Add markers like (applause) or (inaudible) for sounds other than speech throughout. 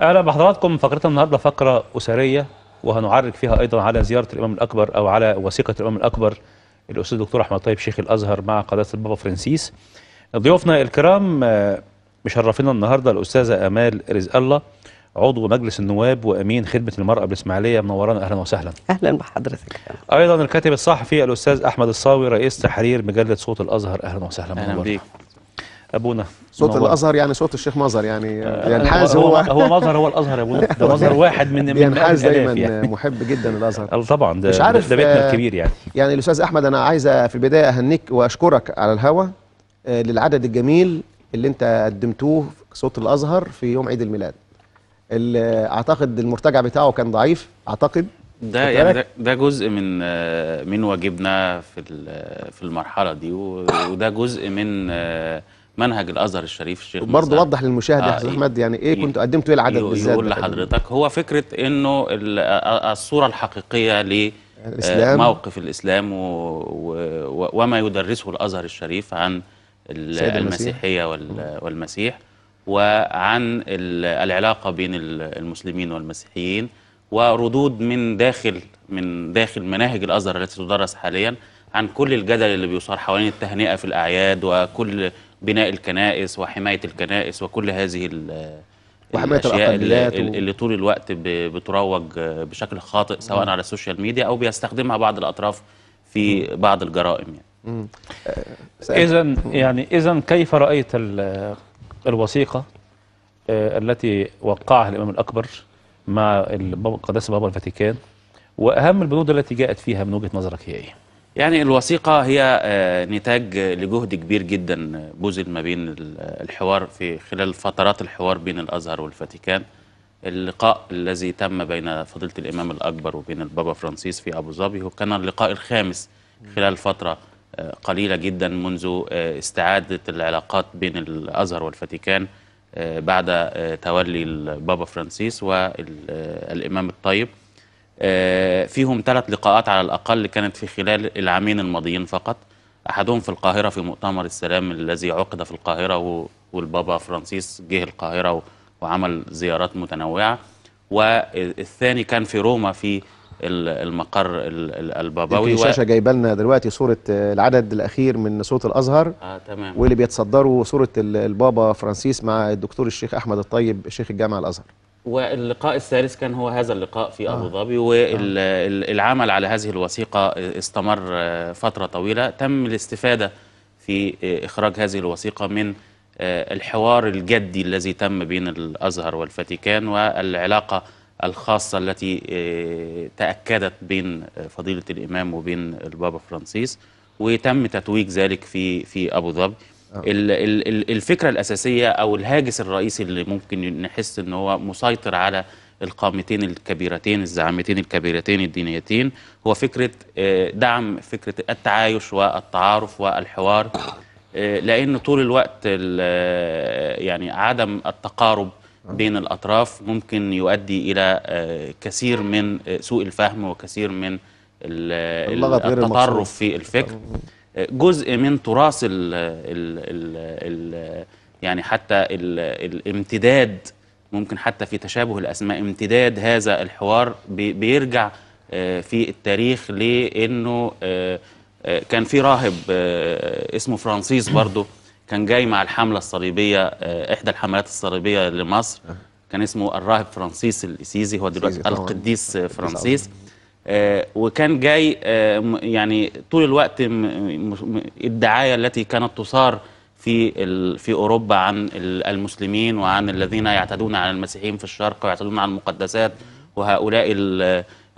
اهلا بحضراتكم فقرتنا النهارده فقره اسريه وهنعرج فيها ايضا على زياره الامام الاكبر او على وثيقه الامام الاكبر الاستاذ الدكتور احمد طيب شيخ الازهر مع قداسه البابا فرانسيس ضيوفنا الكرام آه، مشرفينا النهارده الاستاذه امال رزق الله عضو مجلس النواب وامين خدمه المراه بالاسماعيليه منورانا اهلا وسهلا اهلا بحضرتك ايضا الكاتب الصحفي الاستاذ احمد الصاوي رئيس تحرير مجله صوت الازهر اهلا وسهلا اهلا بيك ابونا صوت الازهر يعني صوت الشيخ مظهر يعني آه ينحاز يعني هو هو مظهر هو الازهر يا ابو ده مظهر (laughs) واحد من ينحاز يعني دايما يعني. (laughs) محب جدا الازهر (laughs) طبعا ده مش عارف ده بيتنا آه، الكبير يعني يعني الاستاذ احمد انا عايز في البدايه اهنيك واشكرك على الهوا آه، للعدد الجميل اللي انت قدمتوه صوت الازهر في يوم عيد الميلاد آه، اعتقد المرتجع بتاعه كان ضعيف اعتقد ده يعني ده, ده جزء من من واجبنا في في المرحله دي وده جزء من منهج الازهر الشريف الشيخ برضه وضح للمشاهد يا آه استاذ احمد يعني ايه كنت قدمت ايه العدد بالذات يقول لحضرتك هو فكره انه الصوره الحقيقيه ل الإسلام. آه، موقف الاسلام و... و... وما يدرسه الازهر الشريف عن المسيحيه وال... والمسيح وعن العلاقه بين المسلمين والمسيحيين وردود من داخل من داخل مناهج الازهر التي تدرس حاليا عن كل الجدل اللي بيثار حوالين التهنئه في الاعياد وكل بناء الكنائس وحمايه الكنائس وكل هذه وحمايه الأقليات اللي, و... اللي طول الوقت بتروج بشكل خاطئ سواء نعم. على السوشيال ميديا او بيستخدمها بعض الاطراف في بعض الجرائم يعني آه، اذا يعني اذا كيف رايت الوثيقه آه، التي وقعها الامام الاكبر مع قداس بابا الفاتيكان واهم البنود التي جاءت فيها من وجهه نظرك هي ايه يعني الوثيقة هي آه، نتاج لجهد كبير جدا بوزل آه، ما بين الحوار في خلال فترات الحوار بين الأزهر والفاتيكان اللقاء الذي تم بين فضيلة الإمام الأكبر وبين البابا فرانسيس في أبو ظبي هو كان اللقاء الخامس خلال فترة آه، قليلة جدا منذ استعادة العلاقات بين الأزهر والفاتيكان بعد تولي البابا فرانسيس والإمام الطيب آه، فيهم ثلاث لقاءات على الأقل كانت في خلال العامين الماضيين فقط أحدهم في القاهرة في مؤتمر السلام الذي عقد في القاهرة والبابا فرانسيس جه القاهرة وعمل زيارات متنوعة والثاني كان في روما في المقر الباباوي في شاشه جايبه لنا دلوقتي صوره آه، العدد الاخير من صوره الازهر اه تمام واللي بيتصدروا صوره البابا فرانسيس مع الدكتور الشيخ احمد الطيب شيخ الجامعه الازهر واللقاء الثالث كان هو هذا اللقاء في آه. ابو ظبي والعمل على هذه الوثيقه استمر آه، فتره طويله تم الاستفاده في آه، اخراج هذه الوثيقه من الحوار الجدي الذي تم بين الازهر والفاتيكان والعلاقه الخاصه التي تاكدت بين فضيله الامام وبين البابا فرانسيس وتم تتويج ذلك في في ابو ظبي آه. الفكره الاساسيه او الهاجس الرئيسي اللي ممكن نحس ان هو مسيطر على القامتين الكبيرتين الزعامتين الكبيرتين الدينيتين هو فكره آه، دعم فكره التعايش والتعارف والحوار آه، لان طول الوقت يعني عدم التقارب بين الاطراف ممكن يؤدي الى كثير من سوء الفهم وكثير من التطرف في الفكر جزء من تراث ال ال ال الـ يعني حتى الـ الامتداد ممكن حتى في تشابه الاسماء امتداد هذا الحوار بيرجع آه، في التاريخ لانه آه، آه، كان في راهب اسمه فرانسيس برضه كان جاي مع الحمله الصليبيه احدى الحملات الصليبيه لمصر كان اسمه الراهب فرانسيس الاسيزي هو دلوقتي القديس فرانسيس آه، وكان جاي آه، يعني طول الوقت الدعايه التي كانت تثار في في اوروبا عن المسلمين وعن الذين يعتدون على المسيحيين في الشرق ويعتدون على المقدسات وهؤلاء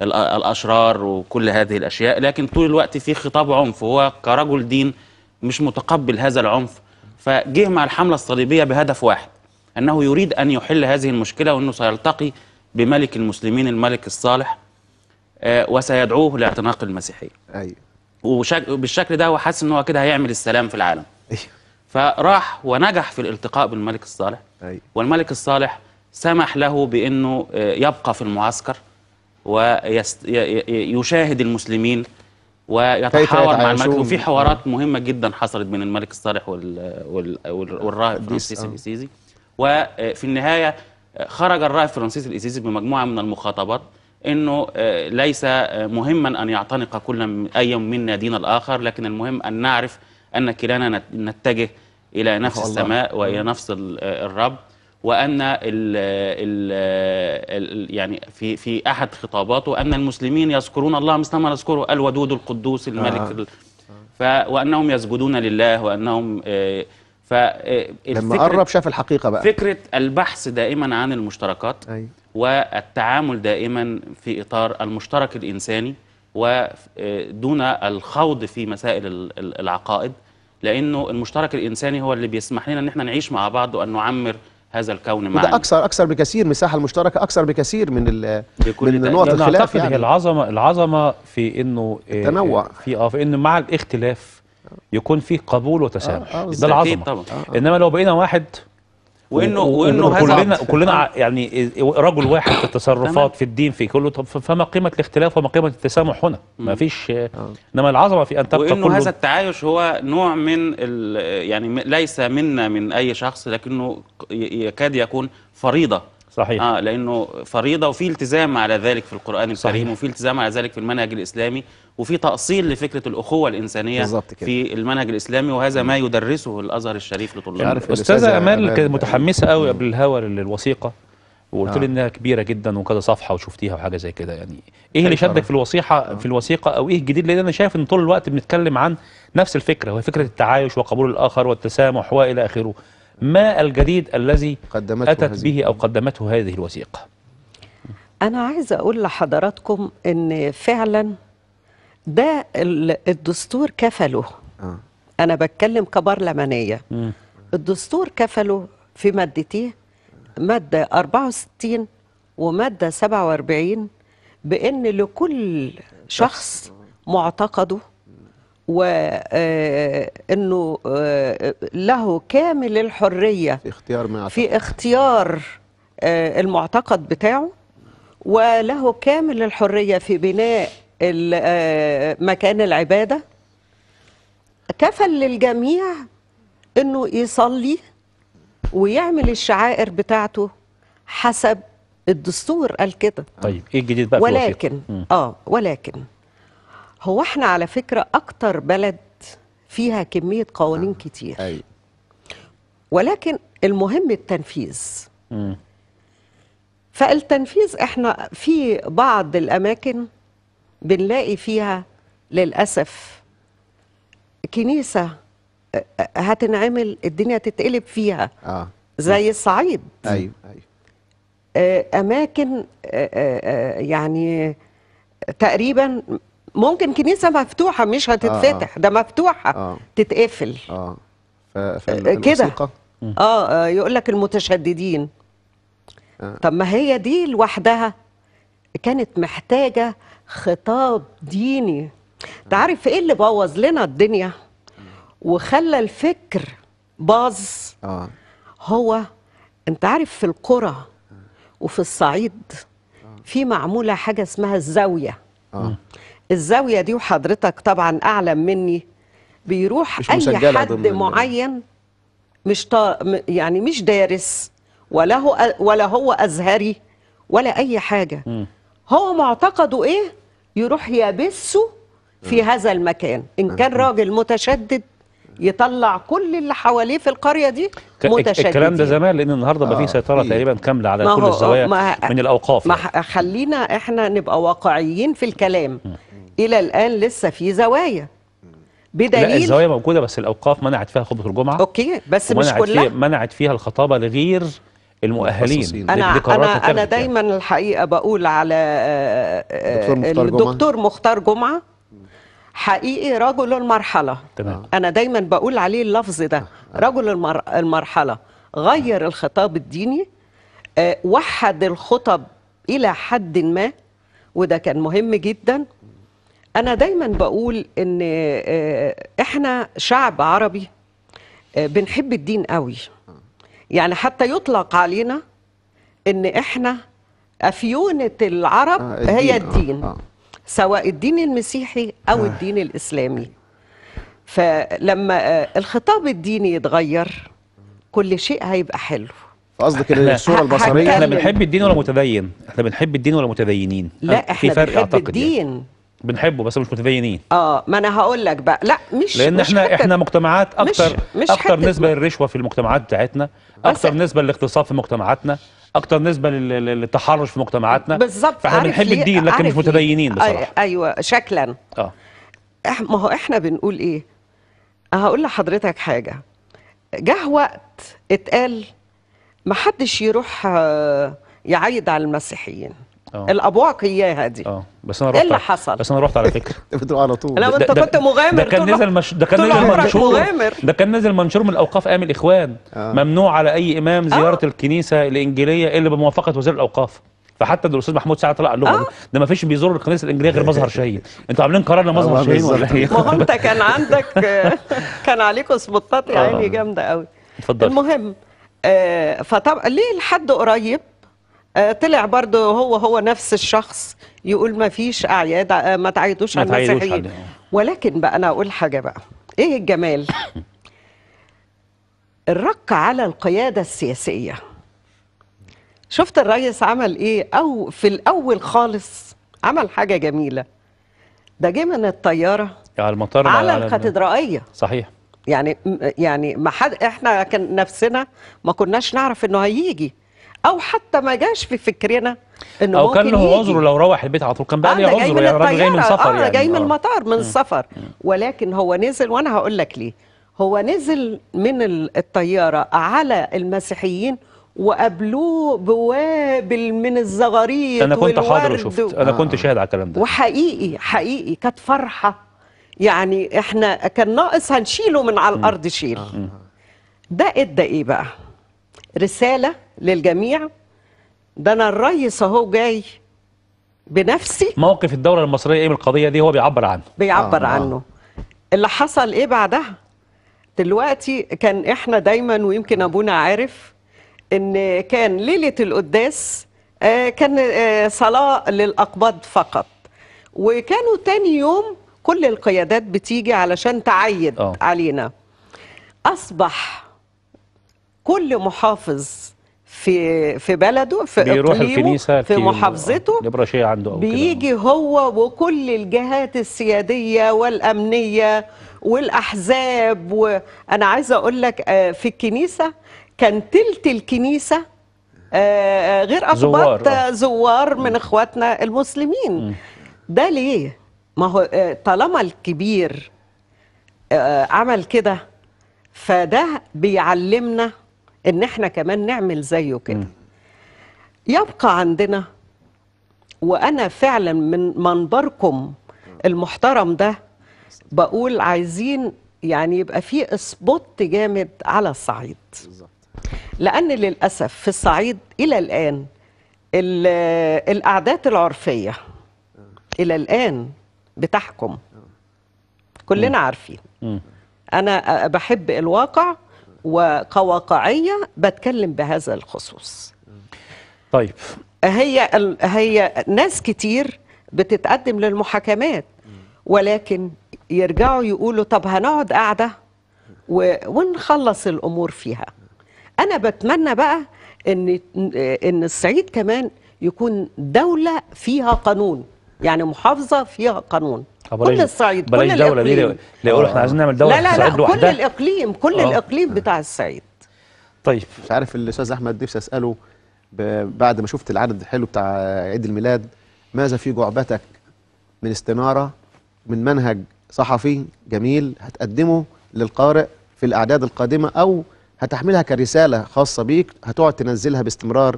الاشرار وكل هذه الاشياء لكن طول الوقت في خطاب عنف هو كرجل دين مش متقبل هذا العنف فجه مع الحمله الصليبيه بهدف واحد انه يريد ان يحل هذه المشكله وانه سيلتقي بملك المسلمين الملك الصالح آه، وسيدعوه لاعتناق المسيحيه ايوه وبالشكل ده هو حاسس ان هو كده هيعمل السلام في العالم ايوه فراح ونجح في الالتقاء بالملك الصالح أيوه. والملك الصالح سمح له بانه آه، يبقى في المعسكر ويشاهد المسلمين ويتحاور مع الملك وفي حوارات آه. مهمه جدا حصلت بين الملك الصالح وال... وال... وال... والراهب فرانسيس آه. الاسيزي وفي النهايه خرج الراهب فرانسيس الاسيزي بمجموعه من المخاطبات أنه آه، ليس آه، مهما أن يعتنق كل أي منا دين الآخر لكن المهم أن نعرف أن كلانا نتجه إلى نفس الله. السماء وإلى نفس آه، الرب وأن ال ال يعني في في أحد خطاباته أن المسلمين يذكرون الله مثلما نذكره الودود القدوس الملك آه. ف وأنهم يسجدون لله وأنهم آه آه، لما قرب شاف الحقيقه بقى فكره البحث دائما عن المشتركات أيوة. والتعامل دائما في اطار المشترك الانساني ودون آه، الخوض في مسائل العقائد لانه المشترك الانساني هو اللي بيسمح لنا ان احنا نعيش مع بعض وان نعمر هذا الكون معا ده اكثر اكثر بكثير مساحه المشتركه اكثر بكثير من ال من نقط الخلاف يعني العظمه العظمه في انه آه، التنوع في اه في انه مع الاختلاف يكون فيه قبول وتسامح آه آه ده العظمه طبعا. آه،, آه انما لو بقينا واحد وانه وانه, وإنه كلنا كلنا آه. يعني رجل واحد في التصرفات في الدين في كله طب فما قيمه الاختلاف وما قيمه التسامح هنا ما فيش آه. انما العظمه في ان تبقى وانه هذا التعايش هو نوع من يعني ليس منا من اي شخص لكنه يكاد يكون فريضه صحيح آه لانه فريضه وفي التزام على ذلك في القران الكريم وفي التزام على ذلك في المنهج الاسلامي وفي تأصيل لفكرة الأخوة الإنسانية في المنهج الإسلامي وهذا ما يدرسه الأزهر الشريف لطلابه أستاذة أمال كانت متحمسة قوي قبل الهوا للوثيقة وقلت لي آه. انها كبيره جدا وكذا صفحه وشفتيها وحاجه زي كده يعني ايه اللي شدك في الوصيحة آه. في الوثيقه او ايه الجديد لان انا شايف ان طول الوقت بنتكلم عن نفس الفكره وهي فكره التعايش وقبول الاخر والتسامح والى اخره ما الجديد الذي قدمته أتت هزيق. به أو قدمته هذه الوثيقة أنا عايزة أقول لحضراتكم أن فعلا ده الدستور كفله آه. أنا بتكلم كبرلمانية الدستور كفله في مادتيه مادة 64 ومادة 47 بأن لكل شخص معتقده وانه آه، آه، له كامل الحريه في اختيار ما في اختيار آه، المعتقد بتاعه وله كامل الحريه في بناء مكان العباده كفل للجميع انه يصلي ويعمل الشعائر بتاعته حسب الدستور قال كده طيب ايه الجديد بقى ولكن اه ولكن هو احنا على فكرة أكتر بلد فيها كمية قوانين آه. كتير أي. ولكن المهم التنفيذ م. فالتنفيذ احنا في بعض الأماكن بنلاقي فيها للأسف كنيسة آه، هتنعمل الدنيا تتقلب فيها آه. زي الصعيد أيوه أيوه أماكن آه، يعني تقريبا ممكن كنيسه مفتوحه مش هتتفتح آه. ده مفتوحه آه. تتقفل اه, آه، كده آه،, اه يقول لك المتشددين آه. طب ما هي دي لوحدها كانت محتاجه خطاب ديني انت عارف ايه اللي بوظ لنا الدنيا وخلى الفكر باظ هو انت عارف في القرى وفي الصعيد في معموله حاجه اسمها الزاويه آه. الزاويه دي وحضرتك طبعا اعلم مني بيروح اي حد معين مش طا يعني مش دارس ولا هو ولا هو ازهري ولا اي حاجه م. هو معتقده ايه يروح يبثه في هذا المكان ان كان راجل متشدد يطلع كل اللي حواليه في القريه دي متشددين الكلام ده زمان لان النهارده بقى آه. في سيطره إيه. تقريبا كامله على كل الزوايا من الاوقاف ما يعني. خلينا احنا نبقى واقعيين في الكلام م. الى الان لسه في زوايا بدليل لا الزوايا موجوده بس الاوقاف منعت فيها خطبه الجمعه اوكي بس مش كلها فيه منعت فيها الخطابه لغير المؤهلين انا انا انا دايما يعني. الحقيقه بقول على آه، آه، الدكتور مختار جمعه حقيقي رجل المرحله تمام. انا دايما بقول عليه اللفظ ده آه. رجل المر... المرحله غير الخطاب الديني وحد الخطب الى حد ما وده كان مهم جدا انا دايما بقول ان آه، احنا شعب عربي آه، بنحب الدين قوي يعني حتى يطلق علينا ان احنا افيونه العرب آه هي آه، الدين آه. سواء الدين المسيحي او آه. الدين الاسلامي فلما الخطاب الديني يتغير كل شيء هيبقى حلو قصدك الصوره البصريه احنا بنحب الدين ولا متدين احنا بنحب الدين ولا متدينين لا احنا بنحب يعني. الدين بنحبه بس مش متدينين اه ما انا هقول لك بقى لا مش لان مش احنا حتة احنا مجتمعات اكتر مش, مش اكتر نسبه للرشوه في المجتمعات بتاعتنا اكتر نسبه للاغتصاب في مجتمعاتنا اكتر نسبه للتحرش في مجتمعاتنا بالظبط فاحنا بنحب الدين لكن مش متدينين بصراحه ايوه شكلا اه ما هو احنا بنقول ايه هقول لحضرتك حاجه جه وقت اتقال محدش يروح آه، يعيد على المسيحيين أوه. الابواق اياها دي اه بس انا رحت ايه اللي حصل بس انا رحت على فكره (laughs) بتروح على طول لو انت كنت مغامر ده كان نزل مش... ده كان نزل منشور ده كان نزل منشور من الاوقاف ايام الاخوان آه. ممنوع على اي امام آه. زياره آه. الكنيسه الانجيليه الا بموافقه وزير الاوقاف فحتى الاستاذ محمود ساعه طلع قال آه؟ ده ما فيش بيزور الكنيسه الانجيليه غير مظهر (laughs) شهيد انتوا عاملين قرار لمظهر آه، شهيد ولا ايه ما انت (laughs) كان عندك كان عليكم سبوتات يا آه. عيني جامده قوي اتفضل المهم آه فطب ليه لحد قريب آه، طلع برضه هو هو نفس الشخص يقول ما فيش اعياد آه، ما تعيدوش على المسيحيين ولكن بقى انا اقول حاجه بقى ايه الجمال الرق على القياده السياسيه شفت الرئيس عمل ايه او في الاول خالص عمل حاجه جميله ده جه من الطياره على المطار على, على الكاتدرائيه صحيح يعني يعني ما حد احنا كان نفسنا ما كناش نعرف انه هيجي او حتى ما جاش في فكرنا انه او كان له عذره لو روح البيت على طول كان بقى له آه، عذره يعني راجل جاي من سفر آه يعني جاي من آه. المطار من السفر ولكن هو نزل وانا هقول لك ليه هو نزل من الطياره على المسيحيين وقابلوه بوابل من الزغاريد انا كنت حاضر وشفت انا آه. كنت شاهد على الكلام ده وحقيقي حقيقي كانت فرحه يعني احنا كان ناقص هنشيله من على الارض شيل ده ادى ايه بقى رسالة للجميع ده أنا الريس أهو جاي بنفسي موقف الدولة المصرية إيه من القضية دي هو بيعبر عنه بيعبر آه،, آه عنه اللي حصل إيه بعدها دلوقتي كان إحنا دايما ويمكن أبونا عارف إن كان ليلة القداس آه، كان آه، صلاة للأقباط فقط وكانوا تاني يوم كل القيادات بتيجي علشان تعيد أوه. علينا أصبح كل محافظ في في بلده في بيروح الكنيسة في محافظته آه، يبقى عنده أو بيجي كده. هو وكل الجهات السياديه والامنيه والاحزاب وانا عايزه اقول لك آه، في الكنيسه كان تلت الكنيسه آه، غير اقباط زوار, زوار من اخواتنا المسلمين ده ليه ما هو طالما الكبير عمل كده فده بيعلمنا ان احنا كمان نعمل زيه كده يبقى عندنا وانا فعلا من منبركم المحترم ده بقول عايزين يعني يبقى في اسبوت جامد على الصعيد لان للاسف في الصعيد الى الان القعدات العرفيه آه. الى الان بتحكم آه. كلنا عارفين انا بحب الواقع وقواقعية بتكلم بهذا الخصوص طيب هي هي ناس كتير بتتقدم للمحاكمات ولكن يرجعوا يقولوا طب هنقعد قاعدة ونخلص الأمور فيها أنا بتمنى بقى إن إن الصعيد كمان يكون دولة فيها قانون يعني محافظة فيها قانون صح بلاش كل الصعيد بلاش كل دوله دي يقولوا احنا عايزين نعمل دوله لا لا, لا كل الاقليم كل أوه. الاقليم بتاع الصعيد طيب مش عارف الاستاذ احمد نفسي اساله بعد ما شفت العدد الحلو بتاع عيد الميلاد ماذا في جعبتك من استناره من منهج صحفي جميل هتقدمه للقارئ في الاعداد القادمه او هتحملها كرساله خاصه بيك هتقعد تنزلها باستمرار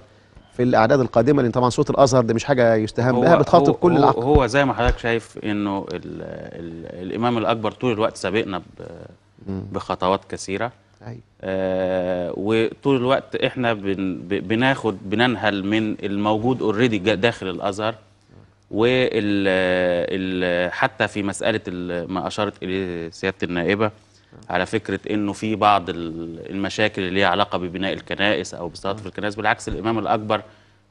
في الاعداد القادمه لان طبعا صوره الازهر دي مش حاجه يستهان بها بتخاطب كل العقل هو زي ما حضرتك شايف انه الـ الـ الامام الاكبر طول الوقت سابقنا بخطوات كثيره أيوة. آه وطول الوقت احنا بن بناخد بننهل من الموجود اوريدي داخل الازهر وحتى حتى في مساله ما اشارت اليه سياده النائبه على فكره انه في بعض المشاكل اللي ليها علاقه ببناء الكنائس او بالصلاه في الكنائس بالعكس الامام الاكبر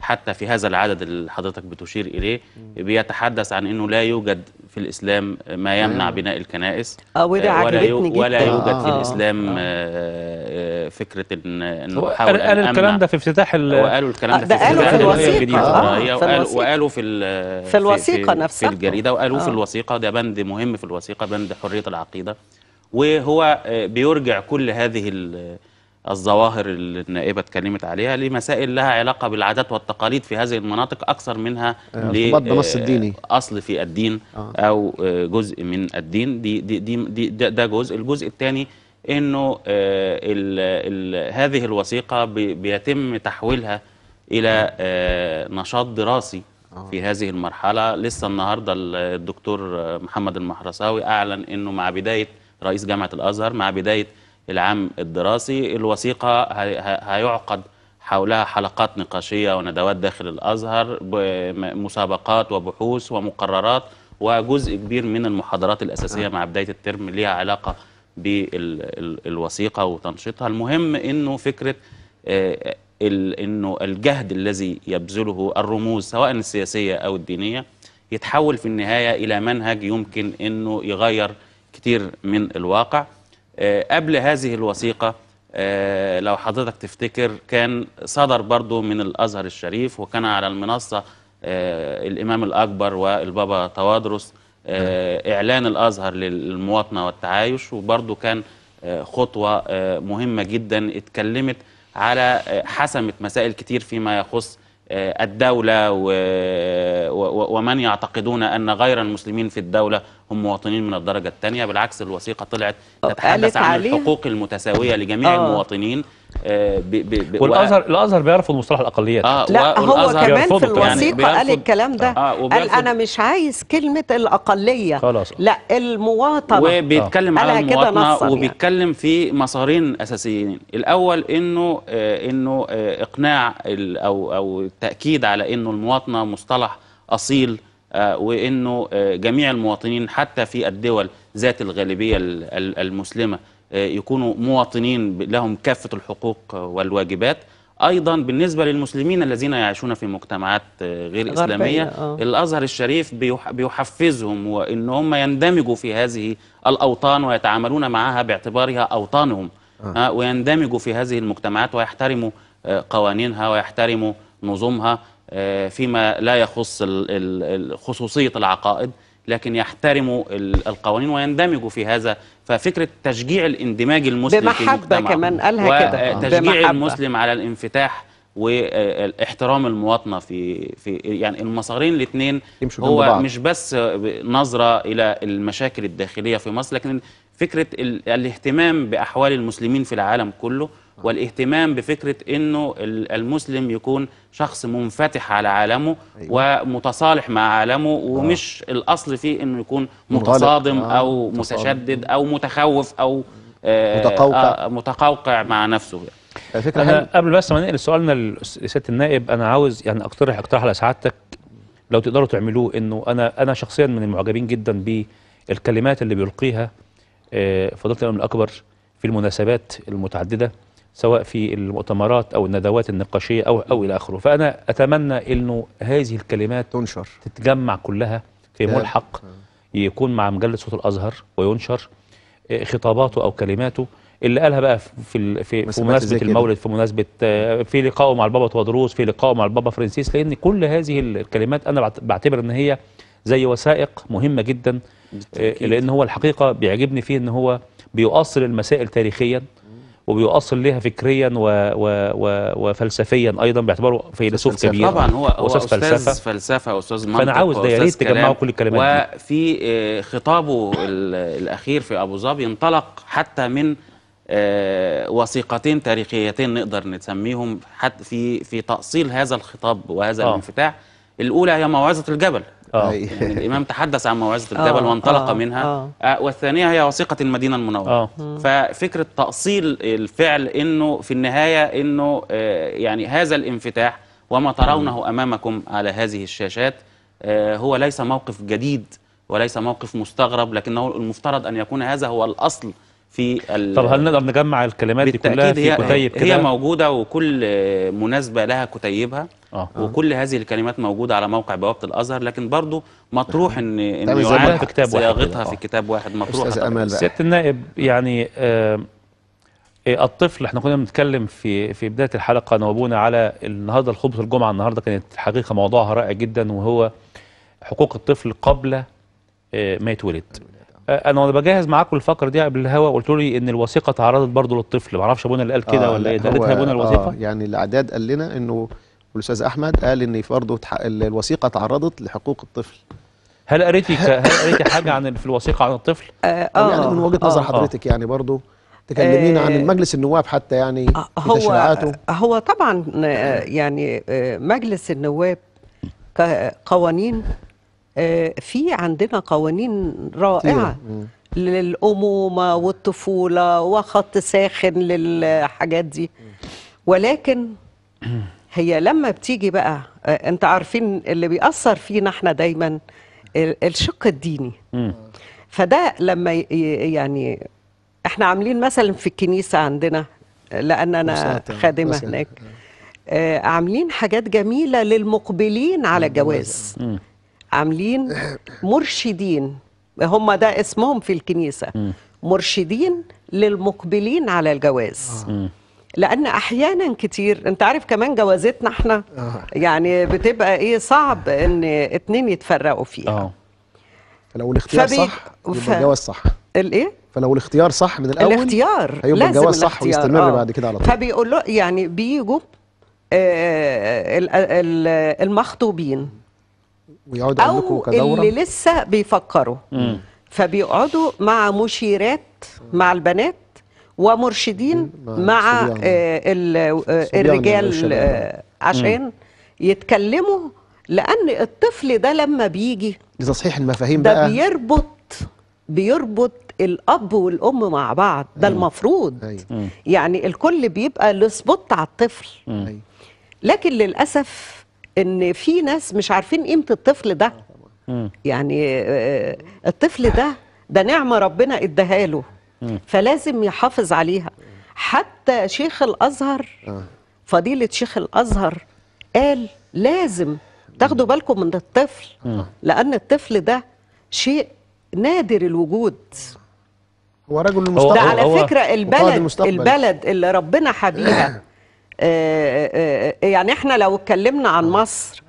حتى في هذا العدد اللي حضرتك بتشير اليه بيتحدث عن انه لا يوجد في الاسلام ما يمنع بناء الكنائس آه، آه، ولا, يو ولا يوجد آه. في الاسلام آه. آه. فكره ان ان احاول ان الكلام ده في افتتاح وقالوا الكلام ده في افتتاح الوثيقه الجديده آه. وقالوا وقالوا في في الوثيقه نفسها في الجريده وقالوا في الوثيقه ده بند مهم في الوثيقه بند حريه العقيده وهو آه، بيرجع كل هذه آه، الظواهر اللي النائبه اتكلمت عليها لمسائل لها علاقه بالعادات والتقاليد في هذه المناطق اكثر منها بنص آه، الديني اصل في الدين او جزء من الدين دي دي دي, دي ده جزء الجزء الثاني انه الـ الـ هذه الوثيقه بيتم تحويلها الى نشاط دراسي في هذه المرحله لسه النهارده الدكتور محمد المحرساوي اعلن انه مع بدايه رئيس جامعة الأزهر مع بداية العام الدراسي الوثيقة هيعقد حولها حلقات نقاشية وندوات داخل الأزهر مسابقات وبحوث ومقررات وجزء كبير من المحاضرات الأساسية مع بداية الترم ليها علاقة بالوثيقة وتنشيطها المهم أنه فكرة آه، أنه الجهد الذي يبذله الرموز سواء السياسية أو الدينية يتحول في النهاية إلى منهج يمكن أنه يغير كتير من الواقع آه، قبل هذه الوثيقة آه، لو حضرتك تفتكر كان صدر برضو من الأزهر الشريف وكان على المنصة آه، الإمام الأكبر والبابا توادرس إعلان الأزهر للمواطنة والتعايش وبرضو كان خطوة مهمة جدا اتكلمت على حسمت مسائل كتير فيما يخص آه، الدولة ومن يعتقدون أن غير المسلمين في الدولة هم مواطنين من الدرجة الثانية بالعكس الوثيقة طلعت آه، تتحدث عن الحقوق المتساوية لجميع آه. المواطنين بي آه، بي والازهر و... الازهر بيرفض مصطلح الاقليات آه لا هو كمان في الوثيقه يعني قال الكلام ده آه, آه، قال انا مش عايز كلمه الاقليه خلاص لا المواطنه وبيتكلم آه. على المواطنه يعني. وبيتكلم يعني. في مسارين اساسيين الاول انه آه انه آه اقناع او او التاكيد على انه المواطنه مصطلح اصيل آه، وانه جميع المواطنين حتى في الدول ذات الغالبيه المسلمه آه، يكونوا مواطنين لهم كافة الحقوق والواجبات ايضا بالنسبه للمسلمين الذين يعيشون في مجتمعات آه، غير اسلاميه أوه. الازهر الشريف بيحفزهم وان هم يندمجوا في هذه الاوطان ويتعاملون معها باعتبارها اوطانهم أوه. آه، ويندمجوا في هذه المجتمعات ويحترموا قوانينها ويحترموا نظمها فيما لا يخص خصوصيه العقائد لكن يحترموا القوانين ويندمجوا في هذا ففكره تشجيع الاندماج المسلم بمحبه كمان قالها كده تشجيع المسلم على الانفتاح واحترام المواطنه في في يعني المسارين الاثنين هو مش بس نظره الى المشاكل الداخليه في مصر لكن فكره الاهتمام باحوال المسلمين في العالم كله آه. والاهتمام بفكره انه المسلم يكون شخص منفتح على عالمه أيوة. ومتصالح مع عالمه آه. ومش آه. الاصل فيه انه يكون متصادم آه. او متصادم. متشدد او متخوف او آه متقوقع آه متقوقع مع نفسه يعني. فكرة أنا قبل بس ما ننقل سؤالنا لسياده النائب انا عاوز يعني اقترح اقتراح لسعادتك لو تقدروا تعملوه انه انا انا شخصيا من المعجبين جدا بالكلمات اللي بيلقيها آه، فضيله الامام الاكبر في المناسبات المتعدده سواء في المؤتمرات او الندوات النقاشيه او او الى اخره فانا اتمنى انه هذه الكلمات تنشر تتجمع كلها في ملحق يكون مع مجله صوت الازهر وينشر آه، خطاباته او كلماته اللي قالها بقى في في, في مناسبه المولد في مناسبه آه، في لقائه مع البابا تودروس في لقائه مع البابا فرانسيس لان كل هذه الكلمات انا بعتبر ان هي زي وثائق مهمه جدا آه، لان هو الحقيقه بيعجبني فيه ان هو بيؤصل المسائل تاريخيا وبيؤصل ليها فكريا و و و وفلسفيا ايضا باعتباره فيلسوف كبير طبعا هو أستاذ, استاذ فلسفه فلسفه واستاذ منطق فانا عاوز ده يا ريت تجمعوا كل الكلمات دي وفي آه، خطابه الاخير في ابو ظبي انطلق حتى من آه، وثيقتين تاريخيتين نقدر نسميهم حتى في في تاصيل هذا الخطاب وهذا آه. الانفتاح الاولى هي موعظه الجبل آه. يعني الامام تحدث عن موعظه آه. الجبل وانطلق آه. منها أوه. والثانيه هي وثيقه المدينه المنوره ففكره تاصيل الفعل انه في النهايه انه يعني هذا الانفتاح وما ترونه امامكم على هذه الشاشات هو ليس موقف جديد وليس موقف مستغرب لكنه المفترض ان يكون هذا هو الاصل في طب هل نقدر نجمع الكلمات دي كلها في كتيب كده؟ هي موجوده وكل مناسبه لها كتيبها آه. وكل هذه الكلمات موجوده على موقع بوابه الازهر لكن برضو مطروح ان ان يعاد في كتاب آه. صياغتها في كتاب واحد مطروح استاذ بقى. سياده النائب يعني آه،, آه الطفل احنا كنا بنتكلم في في بدايه الحلقه وابونا على النهارده الخبز الجمعه النهارده كانت حقيقه موضوعها رائع جدا وهو حقوق الطفل قبل آه، ما يتولد آه، انا وانا بجهز معاكم الفقره دي قبل الهوا قلت لي ان الوثيقه تعرضت برضه للطفل ما اعرفش ابونا اللي قال كده آه ولا ايه قالت قالتها ابونا الوثيقه آه يعني الاعداد قال لنا انه الاستاذ احمد قال ان برضه الوثيقه تعرضت لحقوق الطفل هل قريتي هل قريتي حاجه عن في الوثيقه عن الطفل اه يعني آه، من وجهه آه، نظر حضرتك آه يعني برضه تكلمينا آه عن المجلس النواب حتى يعني هو تشريعاته هو طبعا يعني مجلس النواب قوانين آه، في عندنا قوانين رائعه للامومه والطفوله وخط ساخن للحاجات دي ولكن هي لما بتيجي بقى آه، انت عارفين اللي بيأثر فينا احنا دايما الشق الديني فده لما يعني احنا عاملين مثلا في الكنيسه عندنا لان انا خادمه هناك آه، عاملين حاجات جميله للمقبلين على الجواز عاملين مرشدين هم ده اسمهم في الكنيسة مرشدين للمقبلين على الجواز لأن أحيانا كتير أنت عارف كمان جوازتنا احنا آه. يعني بتبقى إيه صعب إن اتنين يتفرقوا فيها أوه. فلو الاختيار فبي... صح يبقى ف... الجواز صح الايه فلو الاختيار صح من الاول الاختيار هيبقى الجواز صح ويستمر آه. بعد كده على طول فبيقول له يعني بيجوا آه المخطوبين ويقعد او كدورة. اللي لسه بيفكروا مم. فبيقعدوا مع مشيرات مع البنات ومرشدين مع, آه، آه، الرجال آه، عشان يتكلموا لان الطفل ده لما بيجي صحيح المفاهيم ده بقى بيربط بيربط الاب والام مع بعض ده أيوه. المفروض أيوه. يعني الكل بيبقى لسبوت على الطفل أيوه. لكن للاسف ان في ناس مش عارفين قيمه الطفل ده يعني آه، الطفل ده ده نعمه ربنا اداها له فلازم يحافظ عليها حتى شيخ الازهر آه. فضيله شيخ الازهر قال لازم تاخدوا بالكم من الطفل آه. لان الطفل ده شيء نادر الوجود هو رجل المستقبل ده على فكره البلد البلد اللي ربنا حبيها (clears throat) آه، آه، آه، يعني احنا لو اتكلمنا عن مصر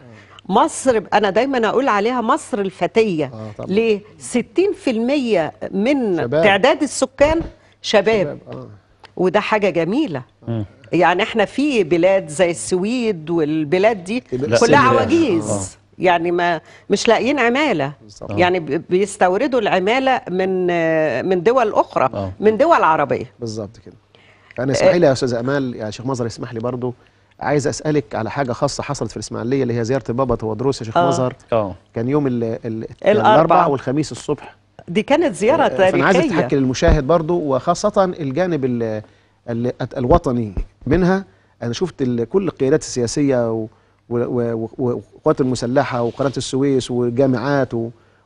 مصر انا دايما اقول عليها مصر الفتيه ليه 60% من تعداد السكان شباب, شباب. آه. وده حاجه جميله يعني احنا في بلاد زي السويد والبلاد دي كلها عواجيز يعني ما مش لاقيين عماله يعني بيستوردوا العماله من من دول اخرى من دول عربيه بالظبط كده انا آه، اسمحي لي يا استاذ امال يا شيخ مظهر يسمح لي برضو عايز اسالك على حاجه خاصه حصلت في الاسماعيليه اللي هي زياره بابا تودروس يا شيخ آه. مظهر آه. كان يوم الـ الـ الاربعاء والخميس الصبح دي كانت زياره آه، تاريخيه انا عايز اتحكي للمشاهد برضو وخاصه الجانب الـ الـ الوطني منها انا شفت كل القيادات السياسيه والقوات المسلحه وقناه السويس والجامعات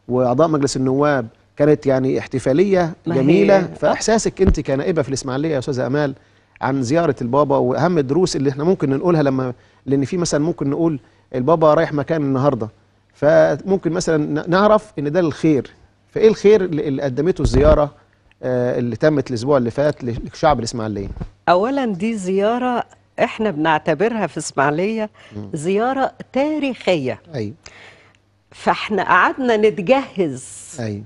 واعضاء مجلس النواب كانت يعني احتفاليه جميله أه. فاحساسك انت كنائبه في الاسماعيليه يا استاذه امال عن زياره البابا واهم الدروس اللي احنا ممكن نقولها لما لان في مثلا ممكن نقول البابا رايح مكان النهارده فممكن مثلا نعرف ان ده الخير فايه الخير اللي قدمته الزياره آه، اللي تمت الاسبوع اللي فات لشعب الاسماعيليه اولا دي زياره احنا بنعتبرها في اسماعيليه زياره تاريخيه ايوه فاحنا قعدنا نتجهز ايوه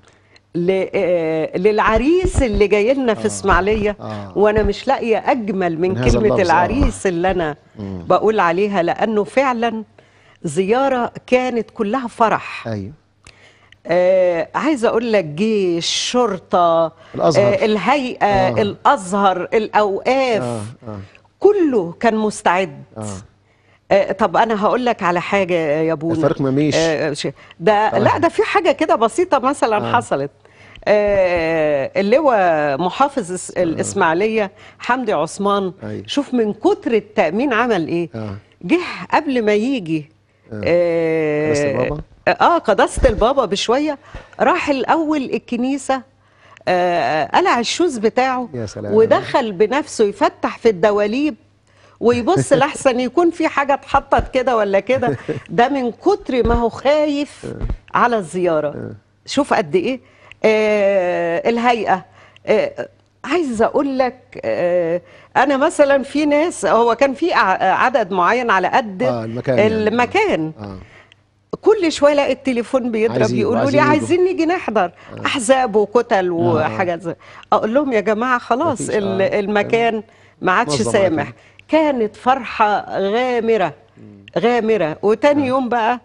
آه، للعريس اللي جاي لنا في آه. اسماعيليه آه. وانا مش لاقيه اجمل من كلمه آه. العريس اللي انا مم. بقول عليها لانه فعلا زياره كانت كلها فرح ايوه آه عايزه اقول لك جيش شرطه الأزهر. آه الهيئه آه. الازهر الاوقاف آه. آه. كله كان مستعد آه. آه طب انا هقول لك على حاجه يا ابونا الفرق مميش آه ده طبعا. لا ده في حاجه كده بسيطه مثلا آه. حصلت آه، اللواء محافظ آه. الاسماعيليه حمدي عثمان أيوة. شوف من كتر التامين عمل ايه آه. جه قبل ما يجي آه. آه, آه قداسه البابا بشويه راح الاول الكنيسه آه قلع الشوز بتاعه يا سلام. ودخل بنفسه يفتح في الدواليب ويبص (laughs) لاحسن يكون في حاجه اتحطت كده ولا كده (laughs) ده من كتر ما هو خايف على الزياره شوف قد ايه آه، الهيئه آه، عايزه اقول لك آه، انا مثلا في ناس هو كان في عدد معين على قد آه المكان, يعني. المكان. يعني. آه. كل شويه الاقي التليفون بيضرب يقولوا لي عايزين نيجي نحضر آه. احزاب وكتل وحاجات زي اقول لهم يا جماعه خلاص آه. المكان ما عادش سامح كانت فرحه غامره غامره وتاني آه. يوم بقى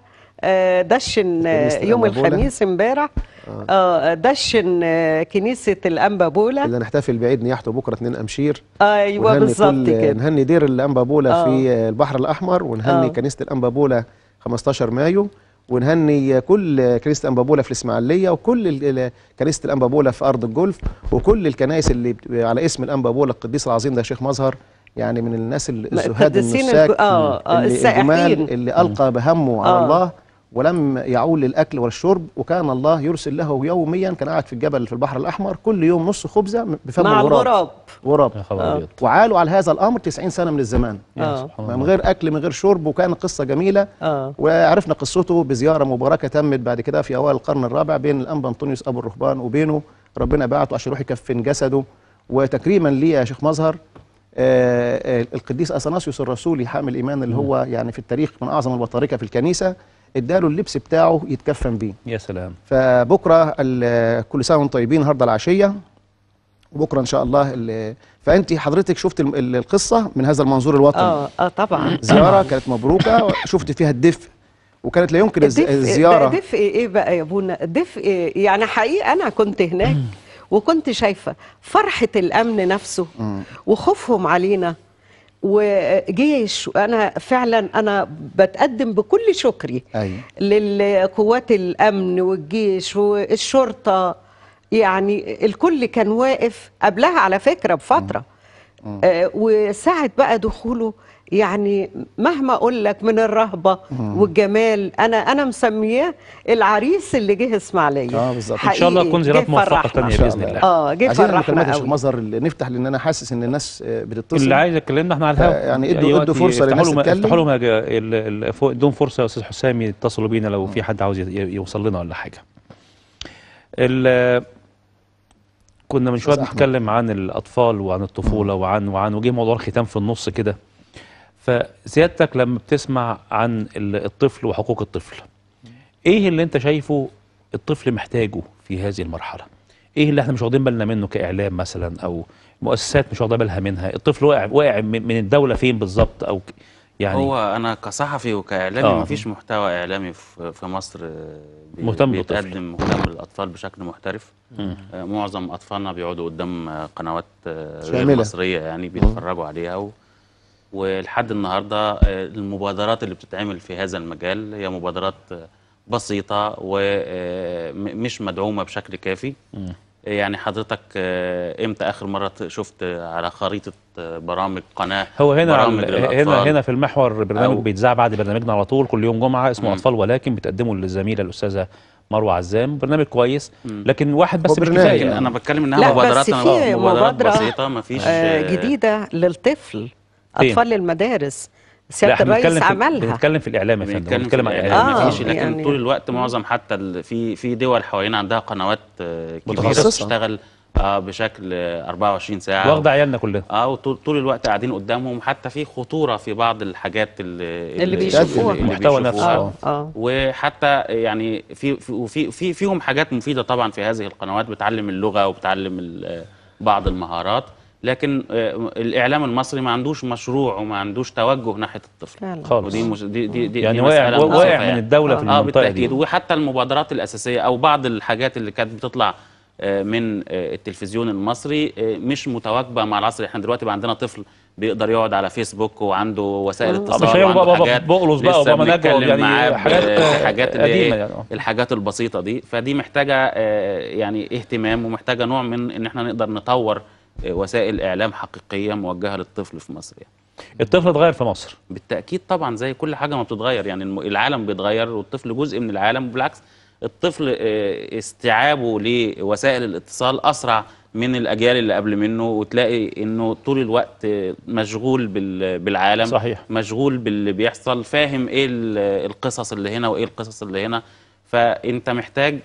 دشن يوم الخميس امبارح اه, آه، دشن آه، كنيسه الانبابولا اللي هنحتفل بعيد نياحته بكره 2 امشير ايوه بالظبط كده نهني دير الانبابولا آه. في البحر الاحمر ونهني آه. كنيسه الانبابولا 15 مايو ونهني كل كنيسه انبابولا في الاسماعيليه وكل كنيسه الانبابولا في ارض الجولف وكل الكنائس اللي على اسم الانبابولا القديس العظيم ده شيخ مظهر يعني من الناس الزهاد النساك آه آه اللي, اللي القى بهمه على آه. الله ولم يعول للأكل والشرب وكان الله يرسل له يوميا كان قاعد في الجبل في البحر الأحمر كل يوم نص خبزة بفم الغراب مع الغراب غراب آه. وعالوا على هذا الأمر 90 سنة من الزمان آه. من غير أكل من غير شرب وكان قصة جميلة آه. وعرفنا قصته بزيارة مباركة تمت بعد كده في أوائل القرن الرابع بين الأنبا أنطونيوس أبو الرهبان وبينه ربنا بعته عشان يروح يكفن جسده وتكريما لي يا شيخ مظهر آه, آه، القديس أثناسيوس الرسولي حامل إيمان اللي هو يعني في التاريخ من أعظم البطاركة في الكنيسة اداله اللبس بتاعه يتكفن بيه يا سلام فبكره كل سنه وانتم طيبين النهارده العشيه وبكره ان شاء الله فانت حضرتك شفت القصه من هذا المنظور الوطني اه اه طبعا زياره كانت مبروكه شفت فيها الدفء وكانت لا يمكن الزياره دفء إيه،, ايه بقى يا ابونا دفء إيه؟ يعني حقيقه انا كنت هناك وكنت شايفه فرحه الامن نفسه وخوفهم علينا وجيش انا فعلا انا بتقدم بكل شكري أي. للقوات الامن والجيش والشرطه يعني الكل كان واقف قبلها على فكره بفتره آه وساعه بقى دخوله يعني مهما اقول لك من الرهبه مم. والجمال انا انا مسميه العريس اللي جه اسماعيليه اه بالظبط ان شاء الله تكون زيارات موفقه ثانيه باذن الله اه جه فرحنا قوي المظهر اللي نفتح لان انا حاسس ان الناس آه، بتتصل اللي عايز يكلمنا احنا على الهواء آه، يعني ادوا أيوة، ادوا فرصه للناس تتكلم افتحوا لهم ادوهم فرصه يا استاذ حسام يتصلوا بينا لو في حد عاوز يوصل لنا ولا حاجه كنا من شويه بنتكلم عن الاطفال وعن الطفوله وعن وعن وجه موضوع الختام في النص كده فسيادتك لما بتسمع عن الطفل وحقوق الطفل ايه اللي انت شايفه الطفل محتاجه في هذه المرحله ايه اللي احنا مش واخدين بالنا منه كاعلام مثلا او مؤسسات مش واخده بالها منها الطفل واقع واقع من الدوله فين بالظبط او يعني هو انا كصحفي وكاعلامي آه. مفيش محتوى اعلامي في مصر بي مهتم بيقدم مهتم للاطفال بشكل محترف مم. آه، معظم اطفالنا بيقعدوا قدام قنوات غير آه، مصريه يعني بيتفرجوا عليها و... ولحد النهارده آه، المبادرات اللي بتتعمل في هذا المجال هي مبادرات آه، بسيطه ومش آه، مدعومه بشكل كافي يعني حضرتك امتى اخر مره شفت على خريطه برامج قناه هو هنا برامج هنا هنا في المحور برنامج بيتذاع بعد برنامجنا على طول كل يوم جمعه اسمه اطفال ولكن بتقدمه للزميله الاستاذه مروه عزام برنامج كويس لكن واحد بس مش كفايه انا بتكلم انها مبادرات مبادرات بسيطه ما فيش آه جديده للطفل اطفال المدارس سياده الرئيس عملها بنتكلم في الاعلام يا فندم بنتكلم عن الاعلام آه ماشي يعني لكن يعني طول الوقت معظم حتى في في دول حوالينا عندها قنوات آه، كبيره بتشتغل اه بشكل 24 ساعه واخده عيالنا كلها اه وطول الوقت قاعدين قدامهم حتى في خطوره في بعض الحاجات اللي, اللي بيشوفوها المحتوى نفسه آه. آه. وحتى يعني في في في فيهم حاجات مفيده طبعا في هذه القنوات بتعلم اللغه وبتعلم بعض المهارات لكن آه، الاعلام المصري ما عندوش مشروع وما عندوش توجه ناحيه الطفل خالص ودي دي دي دي يعني واقع واقع من الدوله آه. في آه، المنطقه آه بالتأكيد. دي وحتى المبادرات الاساسيه او بعض الحاجات اللي كانت بتطلع آه، من التلفزيون المصري مش متواكبه مع العصر احنا دلوقتي بقى عندنا طفل بيقدر يقعد على فيسبوك وعنده وسائل اتصال مش وعنده بقى حاجات بقلص بقى وبقى نجوى يعني حاجات حاجات قديمه يعني الحاجات البسيطه دي فدي محتاجه يعني اهتمام ومحتاجه نوع من ان احنا نقدر نطور وسائل اعلام حقيقيه موجهه للطفل في مصر يعني. الطفل اتغير في مصر بالتاكيد طبعا زي كل حاجه ما بتتغير يعني العالم بيتغير والطفل جزء من العالم وبالعكس الطفل آه، استيعابه لوسائل الاتصال اسرع من الاجيال اللي قبل منه وتلاقي انه طول الوقت مشغول بالعالم صحيح. مشغول باللي بيحصل فاهم ايه القصص اللي هنا وايه القصص اللي هنا فانت محتاج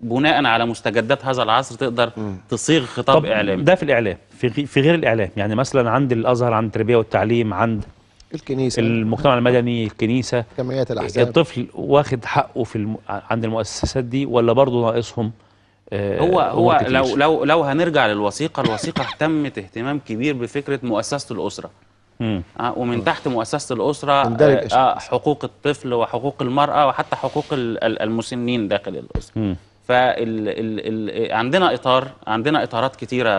بناء على مستجدات هذا العصر تقدر تصيغ خطاب اعلامي ده في الاعلام في في غير الاعلام يعني مثلا عند الازهر عند التربيه والتعليم عند الكنيسه المجتمع المدني الكنيسه جمعيات الاحزاب الطفل واخد حقه في الم... عند المؤسسات دي ولا برضه ناقصهم آه هو هو لو لو لو هنرجع للوثيقه الوثيقه اهتمت اهتمام كبير بفكره مؤسسه الاسره مم. آه ومن تحت مؤسسه الاسره آه, آه، حقوق الطفل وحقوق المراه وحتى حقوق المسنين داخل الاسره مم. فال ال ال عندنا اطار عندنا اطارات كتيره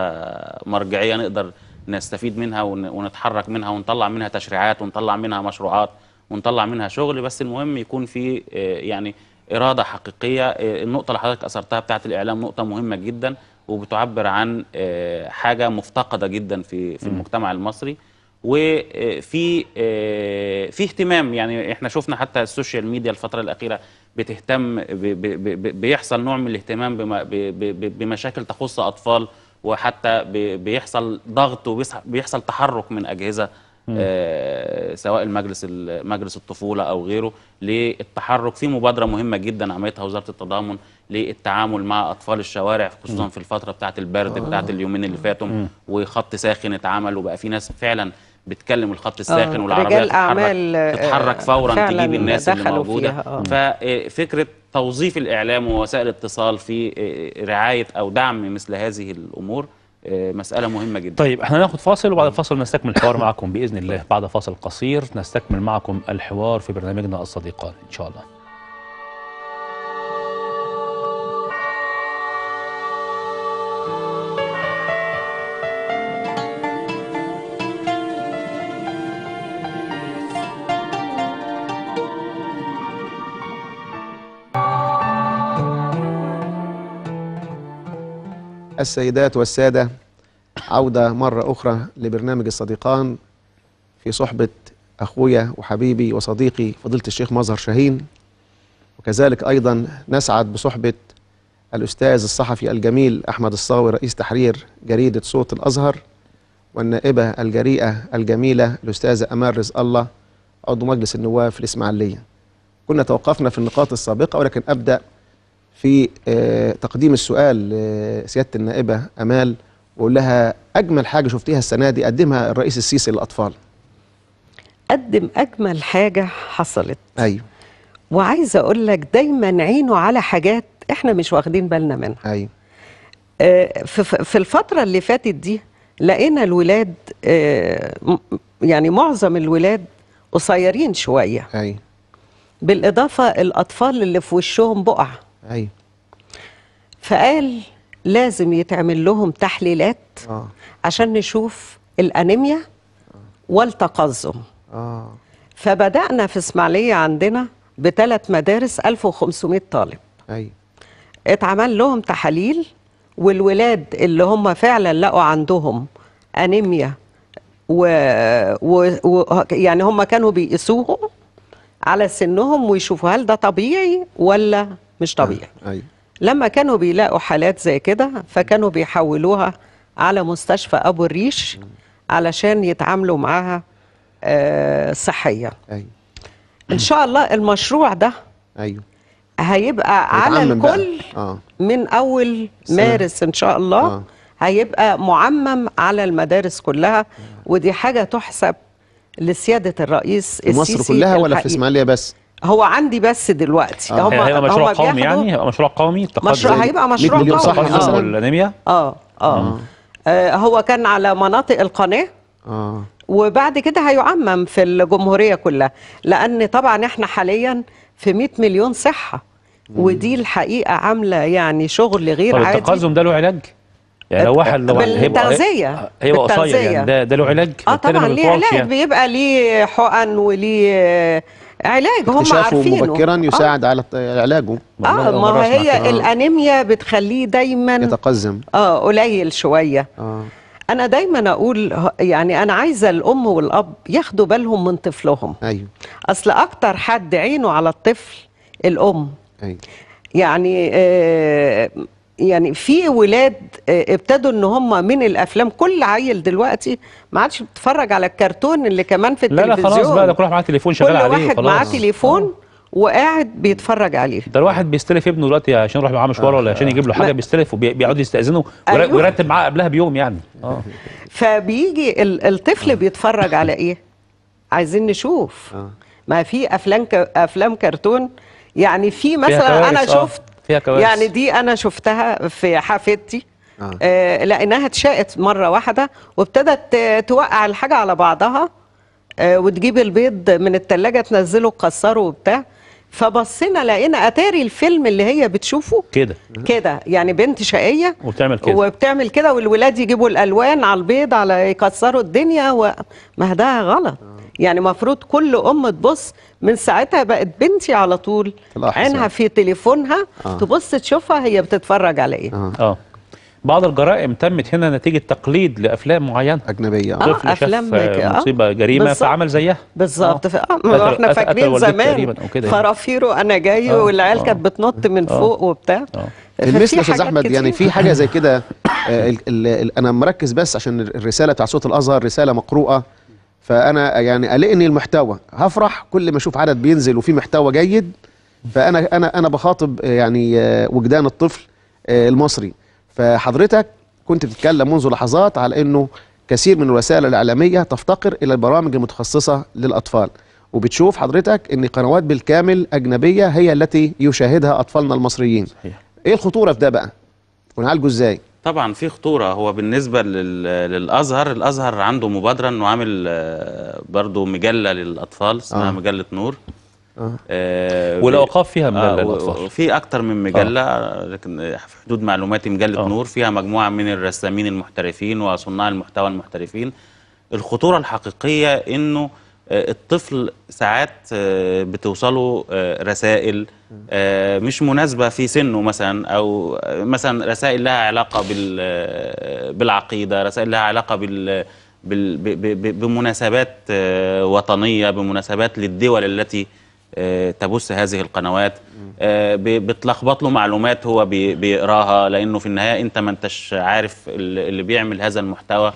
مرجعيه نقدر نستفيد منها ونتحرك منها ونطلع منها تشريعات ونطلع منها مشروعات ونطلع منها شغل بس المهم يكون في آه، يعني اراده حقيقيه آه، النقطه اللي حضرتك اثرتها بتاعه الاعلام نقطه مهمه جدا وبتعبر عن آه، حاجه مفتقده جدا في في المجتمع المصري وفي في اهتمام يعني احنا شفنا حتى السوشيال ميديا الفتره الاخيره بتهتم بيحصل نوع من الاهتمام بمشاكل تخص اطفال وحتى بيحصل ضغط وبيحصل تحرك من اجهزه آه، سواء المجلس مجلس الطفوله او غيره للتحرك في مبادره مهمه جدا عملتها وزاره التضامن للتعامل مع اطفال الشوارع خصوصا في الفتره بتاعه البرد بتاعه آه. اليومين اللي فاتوا وخط ساخن اتعمل وبقى في ناس فعلا بتكلم الخط آه، الساخن والعربيه تتحرك, تتحرك آه، فورا تجيب الناس اللي موجوده ففكره آه. توظيف الاعلام ووسائل الاتصال في رعايه او دعم مثل هذه الامور مسألة مهمة جدا طيب احنا هناخد فاصل وبعد الفاصل نستكمل الحوار معكم بإذن الله بعد فاصل قصير نستكمل معكم الحوار في برنامجنا الصديقان إن شاء الله السيدات والسادة عودة مرة أخرى لبرنامج الصديقان في صحبة أخويا وحبيبي وصديقي فضيلة الشيخ مظهر شاهين وكذلك أيضا نسعد بصحبة الأستاذ الصحفي الجميل أحمد الصاوي رئيس تحرير جريدة صوت الأزهر والنائبة الجريئة الجميلة الأستاذة أمال رزق الله عضو مجلس النواب في الإسماعيلية كنا توقفنا في النقاط السابقة ولكن أبدأ في آه، تقديم السؤال لسياده النائبه امال واقول لها اجمل حاجه شفتيها السنه دي قدمها الرئيس السيسي للاطفال قدم اجمل حاجه حصلت ايوه وعايزه اقول لك دايما عينه على حاجات احنا مش واخدين بالنا منها ايوه آه، في الفتره اللي فاتت دي لقينا الولاد آه، يعني معظم الولاد قصيرين شويه ايوه بالاضافه الاطفال اللي في وشهم بقع ايوه فقال لازم يتعمل لهم تحليلات آه. عشان نشوف الانيميا آه. والتقزم آه. فبدانا في اسماعيليه عندنا بثلاث مدارس 1500 طالب ايوه اتعمل لهم تحاليل والولاد اللي هم فعلا لقوا عندهم انيميا و... و... و... يعني هم كانوا بيقيسوهم على سنهم ويشوفوا هل ده طبيعي ولا مش طبيعي آه، أيوة. لما كانوا بيلاقوا حالات زي كده فكانوا بيحولوها على مستشفى أبو الريش علشان يتعاملوا معاها آه صحيا أيوة. إن شاء الله المشروع ده أيوة. هيبقى على الكل آه. من أول مارس إن شاء الله آه. هيبقى معمم على المدارس كلها آه. ودي حاجة تحسب لسيادة الرئيس السيسي مصر كلها ولا في إسماعيلية بس هو عندي بس دلوقتي آه. هم يعني؟ هيبقى مشروع قومي يعني هيبقى مشروع قومي مشروع هيبقى مشروع قومي صح آه،, آه. اه اه هو كان على مناطق القناه آه. وبعد كده هيعمم في الجمهوريه كلها لان طبعا احنا حاليا في 100 مليون صحه ودي الحقيقه عامله يعني شغل غير عادي التقزم ده له علاج يعني لو واحد لو بالتغذيه هيبقى قصير يعني ده ده له علاج اه طبعا ليه علاج يعني. بيبقى ليه حقن وليه علاج هم عارفينه مبكرا آه. يساعد آه. على علاجه اه ما هي آه. الانيميا بتخليه دايما يتقزم اه قليل شويه آه. انا دايما اقول يعني انا عايزه الام والاب ياخدوا بالهم من طفلهم ايوه اصل اكتر حد عينه على الطفل الام ايوه يعني آه يعني في ولاد آه، ابتدوا ان هم من الافلام كل عيل دلوقتي ما عادش بيتفرج على الكرتون اللي كمان في التلفزيون لا لا خلاص بقى ده كل واحد معاه تليفون شغال عليه كل واحد معاه تليفون آه. وقاعد بيتفرج عليه ده الواحد بيستلف ابنه دلوقتي عشان يروح معاه مشوار آه. ولا عشان يجيب له حاجه بيستلف وبيقعد يستاذنه أيوه. ويرتب معاه قبلها بيوم يعني اه (laughs) فبيجي الطفل بيتفرج على ايه عايزين نشوف ما في افلام افلام كرتون يعني في مثلا انا شفت فيها كوارث يعني دي انا شفتها في حافتي آه. آه لانها اتشقت مره واحده وابتدت توقع الحاجه على بعضها آه وتجيب البيض من الثلاجه تنزله تكسره وبتاع فبصينا لقينا اتاري الفيلم اللي هي بتشوفه كده كده يعني بنت شقيه وبتعمل كده وبتعمل كده والولاد يجيبوا الالوان على البيض على يكسروا الدنيا ده غلط يعني مفروض كل ام تبص من ساعتها بقت بنتي على طول عينها في تليفونها آه. تبص تشوفها هي بتتفرج على ايه اه, آه. بعض الجرائم تمت هنا نتيجه تقليد لافلام معينه اجنبيه اه طفل افلام آه. مصيبه آه. جريمه بالزبط. فعمل زيها بالظبط آه. آه، احنا فاكرين زمان خرافيره يعني. انا جاي آه. والعيال آه. كانت بتنط من آه. فوق وبتاع آه. المثل يا استاذ احمد يعني في حاجه زي (laughs) كده آه، انا مركز بس عشان الرساله بتاع صوت الازهر رساله مقروءه فانا يعني قلقني المحتوى هفرح كل ما اشوف عدد بينزل وفي محتوى جيد فانا انا انا بخاطب يعني آه، وجدان الطفل آه، المصري فحضرتك كنت بتتكلم منذ لحظات على انه كثير من الوسائل الاعلاميه تفتقر الى البرامج المتخصصه للاطفال وبتشوف حضرتك ان قنوات بالكامل اجنبيه هي التي يشاهدها اطفالنا المصريين صحيح. ايه الخطوره في ده بقى ونعالجه ازاي طبعا في خطوره هو بالنسبه للازهر الازهر عنده مبادره انه عامل آه، برضه مجله للاطفال اسمها آه. مجله نور آه. آه والاوقاف فيها مجله آه للاطفال في اكتر من مجله آه. لكن في حدود معلوماتي مجله آه. نور فيها مجموعه من الرسامين المحترفين وصناع المحتوى المحترفين الخطوره الحقيقيه انه آه، الطفل ساعات آه، بتوصله آه، رسائل مش مناسبه في سنه مثلا او مثلا رسائل لها علاقه بالعقيده رسائل لها علاقه بال بمناسبات وطنيه بمناسبات للدول التي تبث هذه القنوات بتلخبط له معلومات هو بيقراها لانه في النهايه انت ما انتش عارف اللي بيعمل هذا المحتوى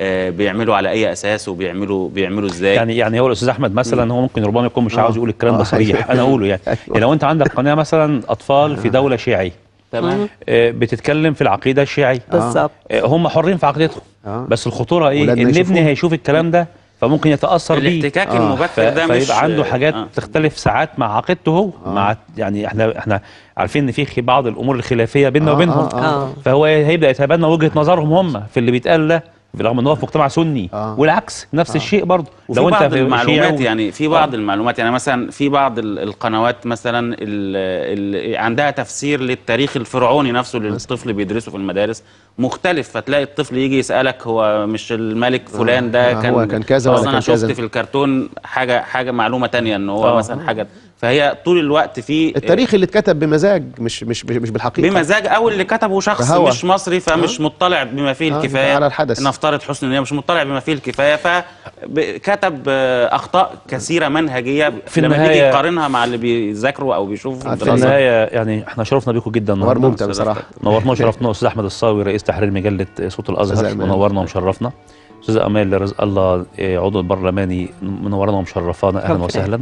آه، بيعملوا على اي اساس وبيعملوا بيعملوا ازاي يعني يعني هو الاستاذ احمد مثلا هو ممكن ربما يكون مش عاوز آه. يقول الكلام ده صريح (laughs) انا اقوله يعني. (laughs) يعني لو انت عندك قناه مثلا اطفال في آه. دوله شيعيه تمام بتتكلم في العقيده الشيعيه بالظبط هم حرين في عقيدتهم بس الخطوره ايه ان ابني هيشوف الكلام ده فممكن يتاثر بيه الاحتكاك المبكر ده مش فيبقى عنده حاجات آه. تختلف ساعات مع عقيدته هو آه. مع يعني احنا احنا عارفين ان في بعض الامور الخلافيه بيننا آه وبينهم آه. آه. فهو هيبدا يتبنى وجهه نظرهم هم في اللي بيتقال ده رغم ان هو في مجتمع سني آه. والعكس نفس آه. الشيء برضه لو انت في المعلومات يعني في بعض آه. المعلومات يعني مثلا في بعض القنوات مثلا اللي عندها تفسير للتاريخ الفرعوني نفسه اللي الطفل بيدرسه في المدارس مختلف فتلاقي الطفل يجي يسالك هو مش الملك آه. فلان ده آه. كان هو كان كذا ولا كان كذا انا شفت في الكرتون حاجه حاجه معلومه ثانيه ان هو آه. مثلا حاجه فهي طول الوقت في التاريخ اللي اتكتب بمزاج مش مش مش بالحقيقه بمزاج او اللي كتبه شخص فهو. مش مصري فمش آه. مطلع بما فيه آه، الكفايه آه على الحدث نفترض حسن ان هي مش مطلع بما فيه الكفايه فكتب آه، اخطاء كثيره منهجيه في لما النهايه لما يقارنها مع اللي بيذاكروا او بيشوفوا آه، في النهايه يعني احنا شرفنا بيكم جدا نهار ممتع بصراحه نورنا وشرفنا (laughs) استاذ احمد الصاوي رئيس تحرير مجله صوت الازهر ونورنا ومشرفنا استاذ امال رزق الله عضو البرلماني منورنا ومشرفانا اهلا وسهلا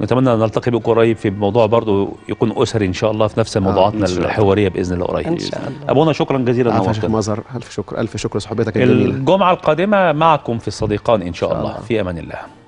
نتمنى ان نلتقي بك قريب في موضوع برضه يكون اسري ان شاء الله في نفس آه، موضوعاتنا آه الحواريه باذن الله قريب ان شاء الله ابونا شكرا جزيلا لك شيخ مظهر الف شكر الف شكر لصحبتك الجميله الجمعه القادمه معكم في الصديقان ان شاء, إن شاء الله. الله في امان الله